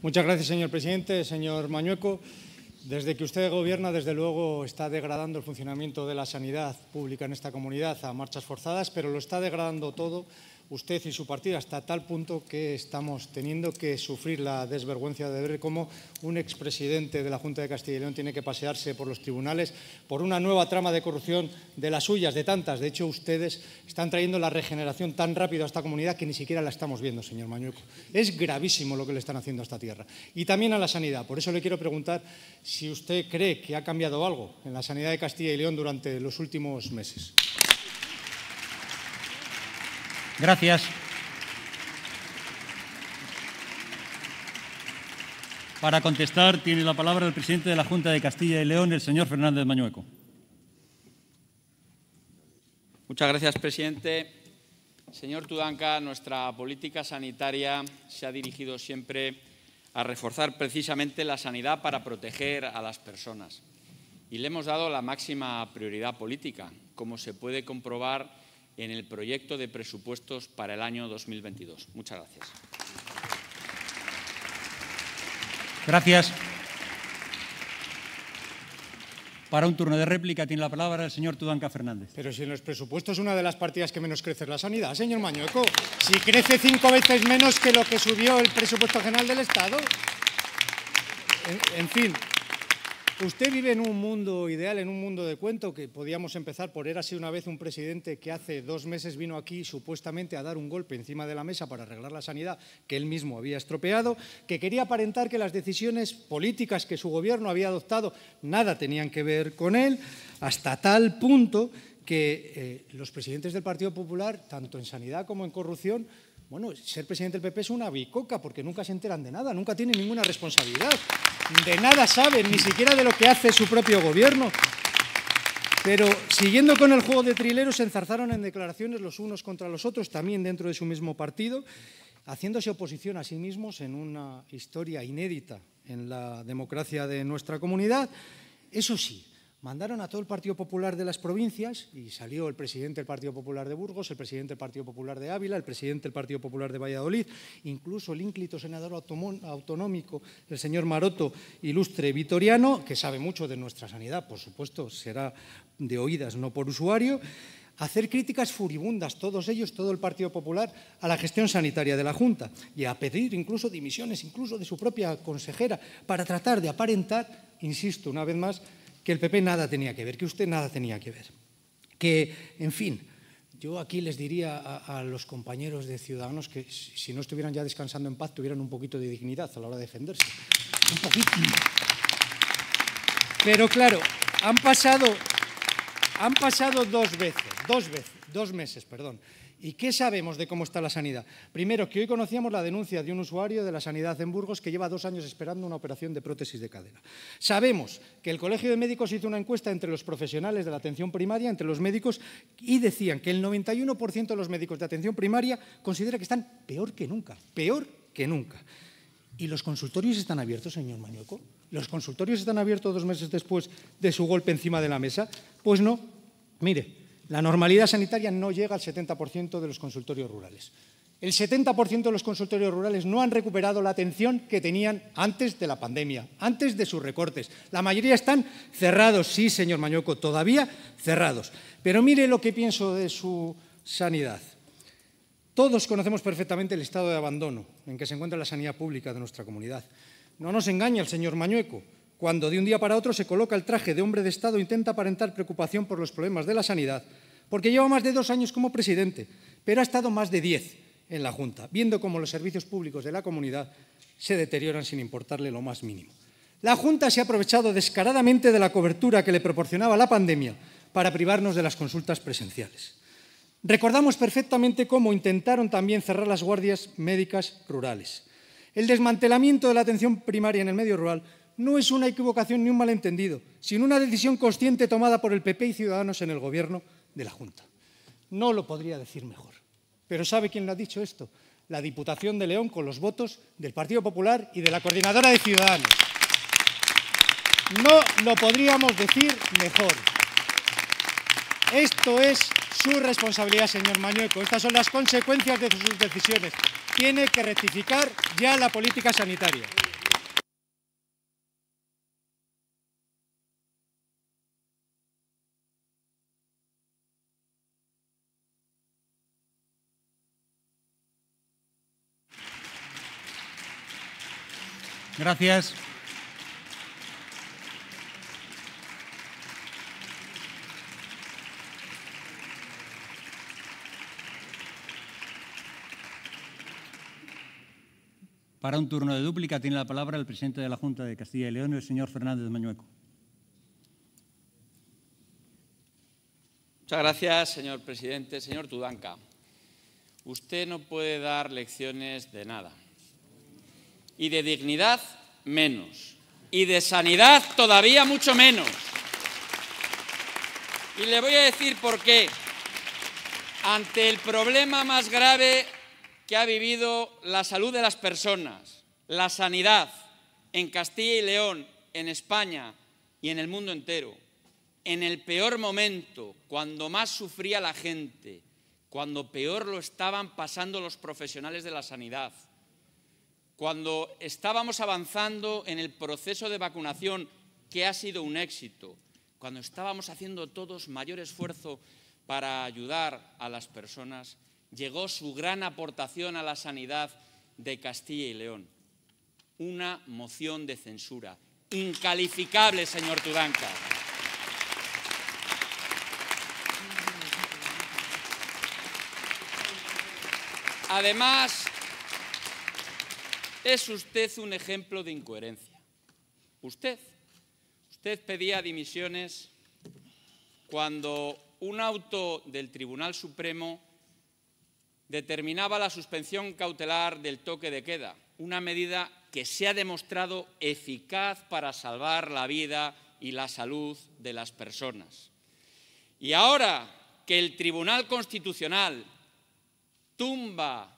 Muchas gracias, señor presidente. Señor Mañueco, desde que usted gobierna, desde luego, está degradando el funcionamiento de la sanidad pública en esta comunidad a marchas forzadas, pero lo está degradando todo usted y su partido hasta tal punto que estamos teniendo que sufrir la desvergüenza de ver cómo un expresidente de la Junta de Castilla y León tiene que pasearse por los tribunales por una nueva trama de corrupción de las suyas, de tantas. De hecho, ustedes están trayendo la regeneración tan rápido a esta comunidad que ni siquiera la estamos viendo, señor Mañueco. Es gravísimo lo que le están haciendo a esta tierra. Y también a la sanidad. Por eso le quiero preguntar si usted cree que ha cambiado algo en la sanidad de Castilla y León durante los últimos meses. Gracias. Para contestar, tiene la palabra el presidente de la Junta de Castilla y León, el señor Fernández Mañueco. Muchas gracias, presidente. Señor Tudanca, nuestra política sanitaria se ha dirigido siempre a reforzar precisamente la sanidad para proteger a las personas. Y le hemos dado la máxima prioridad política, como se puede comprobar en el proyecto de presupuestos para el año 2022. Muchas gracias. Gracias. Para un turno de réplica tiene la palabra el señor Tudanca Fernández. Pero si en los presupuestos una de las partidas que menos crece es la sanidad, señor Mañueco. Si crece cinco veces menos que lo que subió el presupuesto general del Estado. en fin, Usted vive en un mundo ideal, en un mundo de cuento, que podíamos empezar por era así una vez un presidente que hace dos meses vino aquí supuestamente a dar un golpe encima de la mesa para arreglar la sanidad que él mismo había estropeado, que quería aparentar que las decisiones políticas que su gobierno había adoptado nada tenían que ver con él, hasta tal punto que eh, los presidentes del Partido Popular, tanto en sanidad como en corrupción, bueno, ser presidente del PP es una bicoca porque nunca se enteran de nada, nunca tienen ninguna responsabilidad, de nada saben, ni siquiera de lo que hace su propio gobierno. Pero siguiendo con el juego de trileros, se enzarzaron en declaraciones los unos contra los otros, también dentro de su mismo partido, haciéndose oposición a sí mismos en una historia inédita en la democracia de nuestra comunidad. Eso sí, Mandaron a todo el Partido Popular de las provincias y salió el presidente del Partido Popular de Burgos, el presidente del Partido Popular de Ávila, el presidente del Partido Popular de Valladolid, incluso el ínclito senador autonómico, el señor Maroto, ilustre vitoriano, que sabe mucho de nuestra sanidad, por supuesto, será de oídas, no por usuario, hacer críticas furibundas, todos ellos, todo el Partido Popular, a la gestión sanitaria de la Junta y a pedir incluso dimisiones, incluso de su propia consejera, para tratar de aparentar, insisto una vez más, que el PP nada tenía que ver, que usted nada tenía que ver. Que, en fin, yo aquí les diría a, los compañeros de Ciudadanos que si no estuvieran ya descansando en paz, tuvieran un poquito de dignidad a la hora de defenderse. Un poquito. Pero claro, han pasado, han pasado dos veces, dos veces, dos meses, perdón. ¿Y qué sabemos de cómo está la sanidad? Primero, que hoy conocíamos la denuncia de un usuario de la sanidad en Burgos que lleva dos años esperando una operación de prótesis de cadera. Sabemos que el Colegio de Médicos hizo una encuesta entre los profesionales de la atención primaria, entre los médicos, y decían que el 91% de los médicos de atención primaria considera que están peor que nunca, peor que nunca. ¿Y los consultorios están abiertos, señor Mañoco? ¿Los consultorios están abiertos dos meses después de su golpe encima de la mesa? Pues no. Mire, la normalidad sanitaria no llega al 70% de los consultorios rurales. El 70% de los consultorios rurales no han recuperado la atención que tenían antes de la pandemia, antes de sus recortes. La mayoría están cerrados, sí, señor Mañueco, todavía cerrados. Pero mire lo que pienso de su sanidad. Todos conocemos perfectamente el estado de abandono en que se encuentra la sanidad pública de nuestra comunidad. No nos engaña el señor Mañueco. Cuando de un día para otro se coloca el traje de hombre de Estado, e intenta aparentar preocupación por los problemas de la sanidad, porque lleva más de dos años como presidente, pero ha estado más de diez en la Junta, viendo cómo los servicios públicos de la comunidad se deterioran sin importarle lo más mínimo. La Junta se ha aprovechado descaradamente de la cobertura que le proporcionaba la pandemia para privarnos de las consultas presenciales. Recordamos perfectamente cómo intentaron también cerrar las guardias médicas rurales. El desmantelamiento de la atención primaria en el medio rural no es una equivocación ni un malentendido, sino una decisión consciente tomada por el PP y Ciudadanos en el gobierno de la Junta. No lo podría decir mejor. Pero ¿sabe quién lo ha dicho esto? La Diputación de León con los votos del Partido Popular y de la Coordinadora de Ciudadanos. No lo podríamos decir mejor. Esto es su responsabilidad, señor Mañueco. Estas son las consecuencias de sus decisiones. Tiene que rectificar ya la política sanitaria. Gracias. Para un turno de dúplica tiene la palabra el presidente de la Junta de Castilla y León, el señor Fernández Mañueco. Muchas gracias, señor presidente. Señor Tudanca, usted no puede dar lecciones de nada y de dignidad menos y de sanidad todavía mucho menos. Y le voy a decir por qué. Ante el problema más grave que ha vivido la salud de las personas, la sanidad en Castilla y León, en España y en el mundo entero, en el peor momento, cuando más sufría la gente, cuando peor lo estaban pasando los profesionales de la sanidad, cuando estábamos avanzando en el proceso de vacunación, que ha sido un éxito, cuando estábamos haciendo todos mayor esfuerzo para ayudar a las personas, llegó su gran aportación a la sanidad de Castilla y León. Una moción de censura. Incalificable, señor Tudanca. Además, es usted un ejemplo de incoherencia. Usted. Usted pedía dimisiones cuando un auto del Tribunal Supremo determinaba la suspensión cautelar del toque de queda, una medida que se ha demostrado eficaz para salvar la vida y la salud de las personas. Y ahora que el Tribunal Constitucional tumba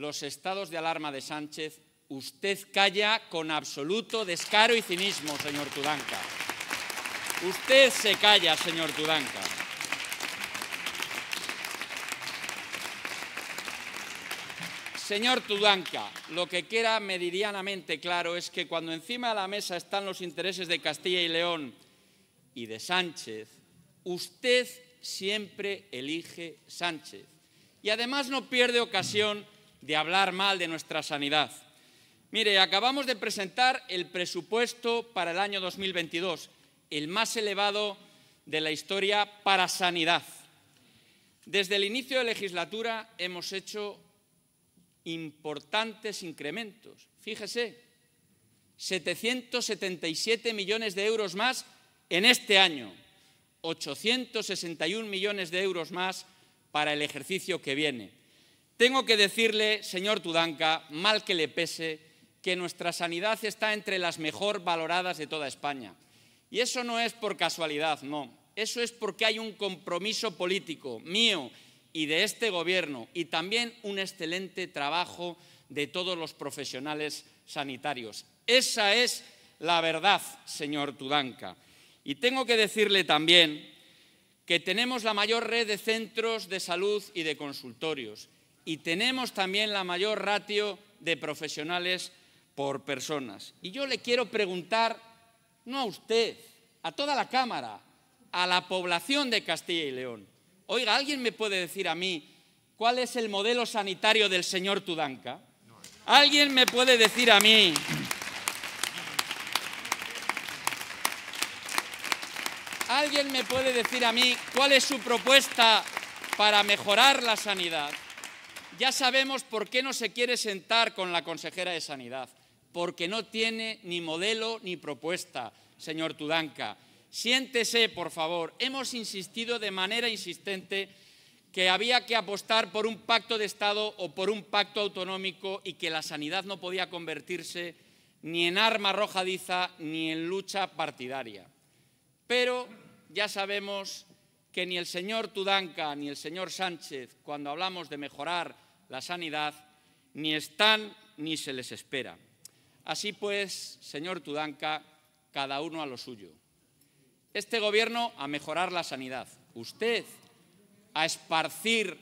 los estados de alarma de Sánchez, usted calla con absoluto descaro y cinismo, señor Tudanca. Usted se calla, señor Tudanca. Señor Tudanca, lo que queda meridianamente claro es que cuando encima de la mesa están los intereses de Castilla y León y de Sánchez, usted siempre elige Sánchez. Y además no pierde ocasión de hablar mal de nuestra sanidad. Mire, acabamos de presentar el presupuesto para el año 2022, el más elevado de la historia para sanidad. Desde el inicio de legislatura hemos hecho importantes incrementos. Fíjese, 777 millones de euros más en este año, 861 millones de euros más para el ejercicio que viene. Tengo que decirle, señor Tudanca, mal que le pese, que nuestra sanidad está entre las mejor valoradas de toda España. Y eso no es por casualidad, no. Eso es porque hay un compromiso político mío y de este Gobierno y también un excelente trabajo de todos los profesionales sanitarios. Esa es la verdad, señor Tudanca. Y tengo que decirle también que tenemos la mayor red de centros de salud y de consultorios y tenemos también la mayor ratio de profesionales por personas. Y yo le quiero preguntar, no a usted, a toda la Cámara, a la población de Castilla y León. Oiga, ¿alguien me puede decir a mí cuál es el modelo sanitario del señor Tudanca? ¿Alguien me puede decir a mí ¿Alguien me puede decir a mí cuál es su propuesta para mejorar la sanidad? Ya sabemos por qué no se quiere sentar con la consejera de Sanidad, porque no tiene ni modelo ni propuesta, señor Tudanca. Siéntese, por favor. Hemos insistido de manera insistente que había que apostar por un pacto de Estado o por un pacto autonómico y que la sanidad no podía convertirse ni en arma arrojadiza ni en lucha partidaria. Pero ya sabemos que ni el señor Tudanca ni el señor Sánchez, cuando hablamos de mejorar la sanidad, ni están ni se les espera. Así pues, señor Tudanca, cada uno a lo suyo. Este Gobierno a mejorar la sanidad, usted a esparcir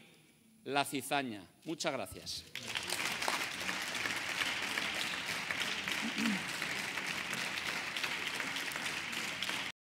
la cizaña. Muchas gracias.